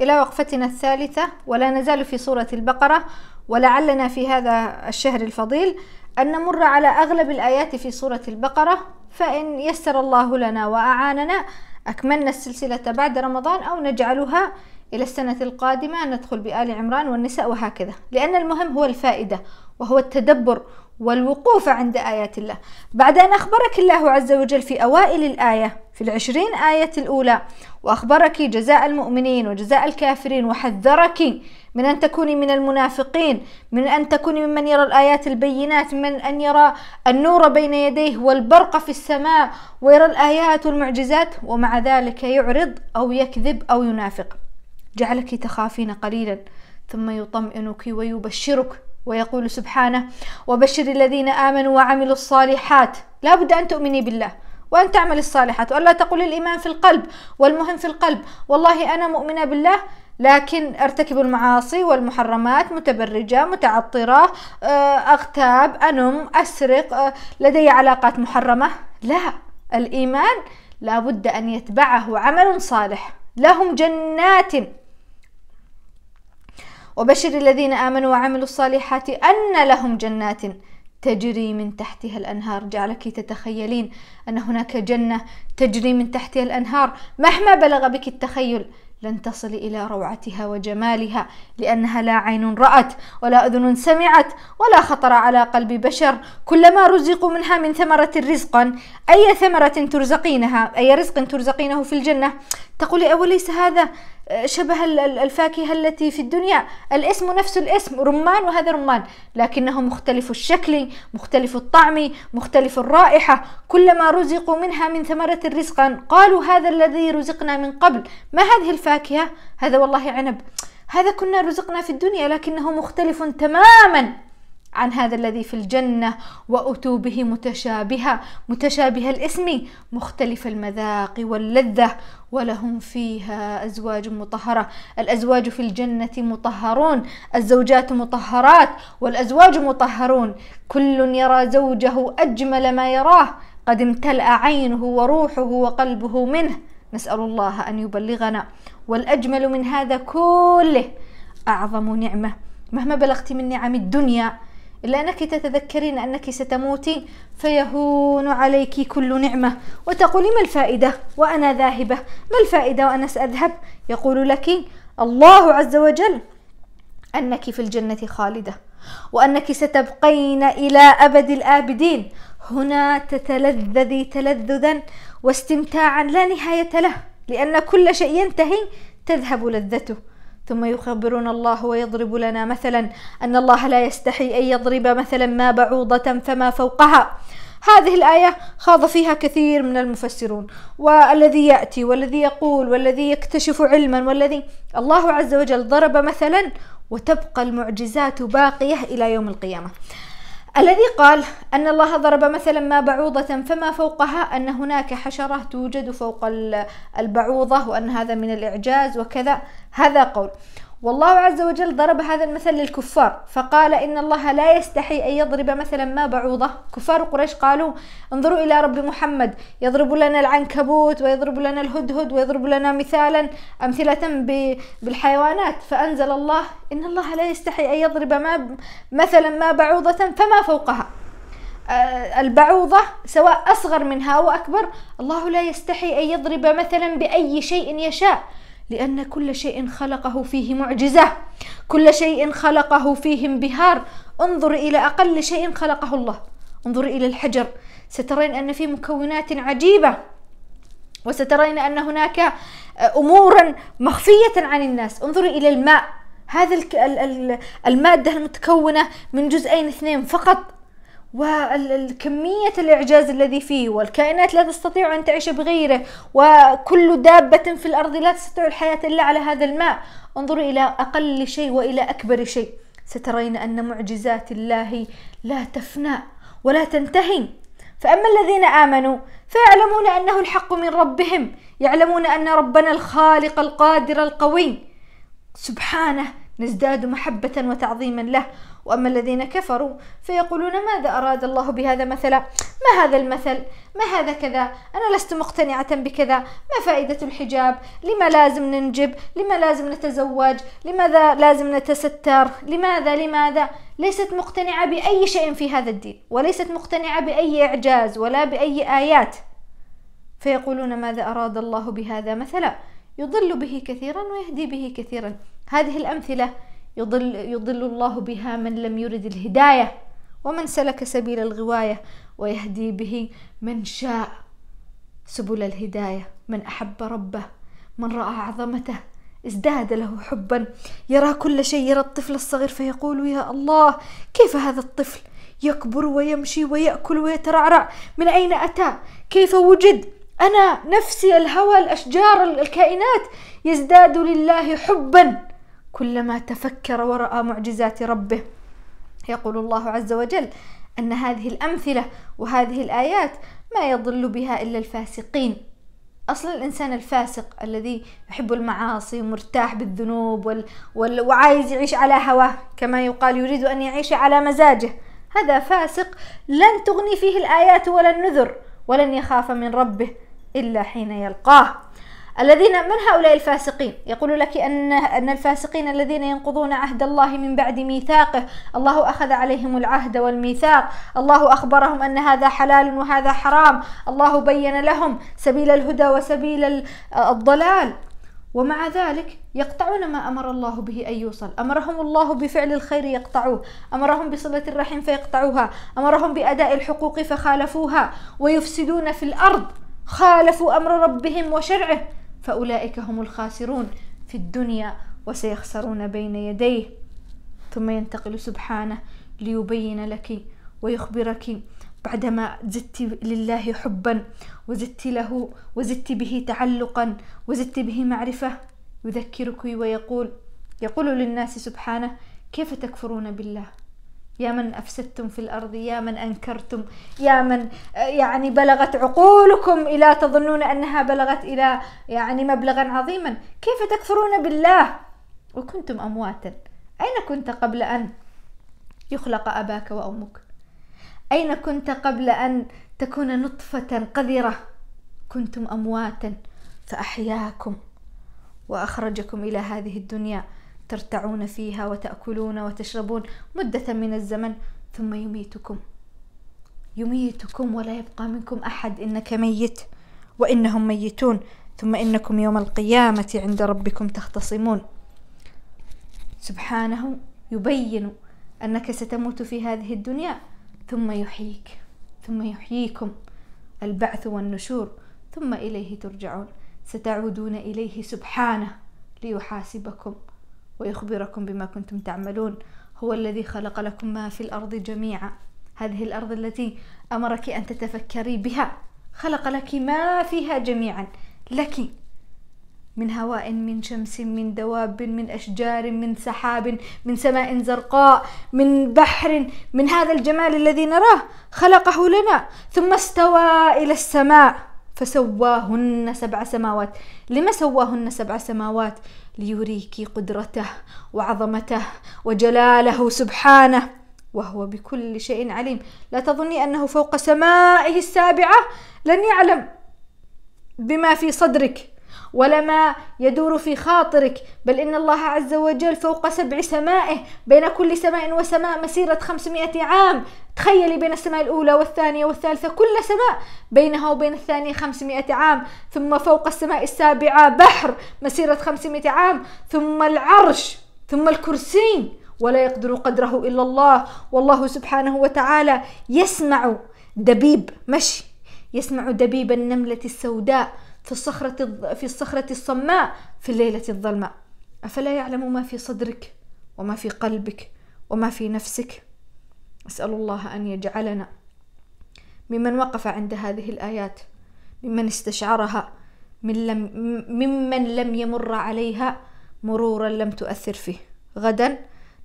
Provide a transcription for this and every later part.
إلى وقفتنا الثالثة ولا نزال في سورة البقرة ولعلنا في هذا الشهر الفضيل أن نمر على أغلب الآيات في سورة البقرة فإن يسر الله لنا وأعاننا أكملنا السلسلة بعد رمضان أو نجعلها إلى السنة القادمة ندخل بآل عمران والنساء وهكذا لأن المهم هو الفائدة وهو التدبر والوقوف عند آيات الله بعد أن أخبرك الله عز وجل في أوائل الآية في العشرين آية الأولى وأخبرك جزاء المؤمنين وجزاء الكافرين وحذرك من أن تكوني من المنافقين من أن تكوني ممن يرى الآيات البينات من أن يرى النور بين يديه والبرق في السماء ويرى الآيات والمعجزات ومع ذلك يعرض أو يكذب أو ينافق جعلك تخافين قليلا ثم يطمئنك ويبشرك ويقول سبحانه وبشر الذين آمنوا وعملوا الصالحات لا بد أن تؤمني بالله وأن تعمل الصالحات وألا تقول الإيمان في القلب والمهم في القلب والله أنا مؤمنة بالله لكن ارتكب المعاصي والمحرمات متبرجة متعطرة آه، أغتاب أنم أسرق آه، لدي علاقات محرمة لا الإيمان لابد أن يتبعه عمل صالح لهم جنات وبشر الذين آمنوا وعملوا الصالحات أن لهم جنات تجري من تحتها الأنهار جعلك تتخيلين أن هناك جنة تجري من تحتها الأنهار مهما بلغ بك التخيل لن تصل إلى روعتها وجمالها لأنها لا عين رأت ولا أذن سمعت ولا خطر على قلب بشر كلما رزقوا منها من ثمرة رزقا أي ثمرة ترزقينها أي رزق ترزقينه في الجنة تقول أوليس هذا شبه الفاكهة التي في الدنيا الاسم نفس الاسم رمان وهذا رمان لكنه مختلف الشكل مختلف الطعم مختلف الرائحة كلما رزقوا منها من ثمرة رزقا قالوا هذا الذي رزقنا من قبل ما هذه الفاكهة هذا والله عنب هذا كنا رزقنا في الدنيا لكنه مختلف تماما عن هذا الذي في الجنة وأتوا به متشابهة متشابه الاسم مختلف المذاق واللذة ولهم فيها أزواج مطهرة الأزواج في الجنة مطهرون الزوجات مطهرات والأزواج مطهرون كل يرى زوجه أجمل ما يراه قد امتلأ عينه وروحه وقلبه منه نسأل الله أن يبلغنا والأجمل من هذا كله أعظم نعمة مهما بلغت من نعم الدنيا إلا أنك تتذكرين أنك ستموتين فيهون عليك كل نعمة وتقولي ما الفائدة وأنا ذاهبة ما الفائدة وأنا سأذهب يقول لك الله عز وجل أنك في الجنة خالدة وأنك ستبقين إلى أبد الآبدين هنا تتلذذي تلذذا واستمتاعا لا نهاية له لأن كل شيء ينتهي تذهب لذته ثم يخبرنا الله ويضرب لنا مثلا أن الله لا يستحي أن يضرب مثلا ما بعوضة فما فوقها هذه الآية خاض فيها كثير من المفسرون والذي يأتي والذي يقول والذي يكتشف علما والذي الله عز وجل ضرب مثلا وتبقى المعجزات باقية إلى يوم القيامة الذي قال أن الله ضرب مثلا ما بعوضة فما فوقها أن هناك حشرة توجد فوق البعوضة وأن هذا من الإعجاز وكذا هذا قول والله عز وجل ضرب هذا المثل للكفار فقال إن الله لا يستحي أن يضرب مثلا ما بعوضة كفار قريش قالوا انظروا إلى رب محمد يضرب لنا العنكبوت ويضرب لنا الهدهد ويضرب لنا مثالا أمثلة بالحيوانات فأنزل الله إن الله لا يستحي أن يضرب ما مثلا ما بعوضة فما فوقها آه، البعوضة سواء أصغر منها وأكبر الله لا يستحي أن يضرب مثلا بأي شيء يشاء لأن كل شيء خلقه فيه معجزة كل شيء خلقه فيه انبهار انظر إلى أقل شيء خلقه الله انظر إلى الحجر سترين أن فيه مكونات عجيبة وسترين أن هناك آه، أمورا مخفية عن الناس انظري إلى الماء هذا المادة المتكونة من جزئين اثنين فقط وكمية الإعجاز الذي فيه والكائنات لا تستطيع أن تعيش بغيره وكل دابة في الأرض لا تستطيع الحياة إلا على هذا الماء انظروا إلى أقل شيء وإلى أكبر شيء سترين أن معجزات الله لا تفنى ولا تنتهي فأما الذين آمنوا فيعلمون أنه الحق من ربهم يعلمون أن ربنا الخالق القادر القوي سبحانه نزداد محبة وتعظيما له وأما الذين كفروا فيقولون ماذا أراد الله بهذا مثلا ما هذا المثل ما هذا كذا أنا لست مقتنعة بكذا ما فائدة الحجاب لما لازم ننجب لما لازم نتزوج لماذا لازم نتستر لماذا لماذا ليست مقتنعة بأي شيء في هذا الدين وليست مقتنعة بأي إعجاز ولا بأي آيات فيقولون ماذا أراد الله بهذا مثلا يضل به كثيرا ويهدي به كثيرا هذه الأمثلة يضل, يضل الله بها من لم يرد الهداية ومن سلك سبيل الغواية ويهدي به من شاء سبل الهداية من أحب ربه من رأى عظمته ازداد له حبا يرى كل شيء يرى الطفل الصغير فيقول يا الله كيف هذا الطفل يكبر ويمشي ويأكل ويترعرع من أين أتى كيف وجد أنا نفسي الهوى الأشجار الكائنات يزداد لله حبا كلما تفكر ورأى معجزات ربه يقول الله عز وجل أن هذه الأمثلة وهذه الآيات ما يضل بها إلا الفاسقين أصل الإنسان الفاسق الذي يحب المعاصي ومرتاح بالذنوب وال... وال... وعايز يعيش على هواه كما يقال يريد أن يعيش على مزاجه هذا فاسق لن تغني فيه الآيات ولا النذر ولن يخاف من ربه إلا حين يلقاه الذين من هؤلاء الفاسقين يقول لك أن أن الفاسقين الذين ينقضون عهد الله من بعد ميثاقه الله أخذ عليهم العهد والميثاق الله أخبرهم أن هذا حلال وهذا حرام الله بين لهم سبيل الهدى وسبيل الضلال ومع ذلك يقطعون ما امر الله به ان يوصل، امرهم الله بفعل الخير يقطعوه، امرهم بصله الرحم فيقطعوها، امرهم باداء الحقوق فخالفوها، ويفسدون في الارض، خالفوا امر ربهم وشرعه، فأولئك هم الخاسرون في الدنيا وسيخسرون بين يديه ثم ينتقل سبحانه ليبين لك ويخبرك بعدما زدت لله حبا وزدت له وزدت به تعلقا وزدت به معرفة يذكرك ويقول يقول للناس سبحانه كيف تكفرون بالله يا من افسدتم في الارض يا من انكرتم يا من آه، يعني بلغت عقولكم الى تظنون انها بلغت الى يعني مبلغا عظيما كيف تكفرون بالله وكنتم امواتا اين كنت قبل ان يخلق اباك وامك اين كنت قبل ان تكون نطفه قذره كنتم امواتا فاحياكم واخرجكم الى هذه الدنيا ترتعون فيها وتأكلون وتشربون مدة من الزمن ثم يميتكم يميتكم ولا يبقى منكم أحد إنك ميت وإنهم ميتون ثم إنكم يوم القيامة عند ربكم تختصمون سبحانه يبين أنك ستموت في هذه الدنيا ثم يحييك ثم يحييكم البعث والنشور ثم إليه ترجعون ستعودون إليه سبحانه ليحاسبكم ويخبركم بما كنتم تعملون هو الذي خلق لكم ما في الأرض جميعا هذه الأرض التي أمرك أن تتفكري بها خلق لك ما فيها جميعا لك من هواء من شمس من دواب من أشجار من سحاب من سماء زرقاء من بحر من هذا الجمال الذي نراه خلقه لنا ثم استوى إلى السماء فسواهن سبع سماوات لما سواهن سبع سماوات ليريك قدرته وعظمته وجلاله سبحانه وهو بكل شيء عليم لا تظني أنه فوق سمائه السابعة لن يعلم بما في صدرك ولا ما يدور في خاطرك بل إن الله عز وجل فوق سبع سمائه بين كل سماء وسماء مسيرة 500 عام تخيلي بين السماء الأولى والثانية والثالثة كل سماء بينها وبين الثانية 500 عام ثم فوق السماء السابعة بحر مسيرة 500 عام ثم العرش ثم الكرسي ولا يقدر قدره إلا الله والله سبحانه وتعالى يسمع دبيب مشي يسمع دبيب النملة السوداء في الصخرة في الصخرة الصماء في الليلة الظلماء أفلا يعلم ما في صدرك وما في قلبك وما في نفسك أسأل الله أن يجعلنا ممن وقف عند هذه الآيات ممن استشعرها من لم ممن لم يمر عليها مرورا لم تؤثر فيه غدا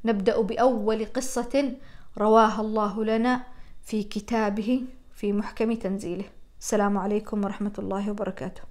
نبدأ بأول قصة رواها الله لنا في كتابه في محكم تنزيله السلام عليكم ورحمة الله وبركاته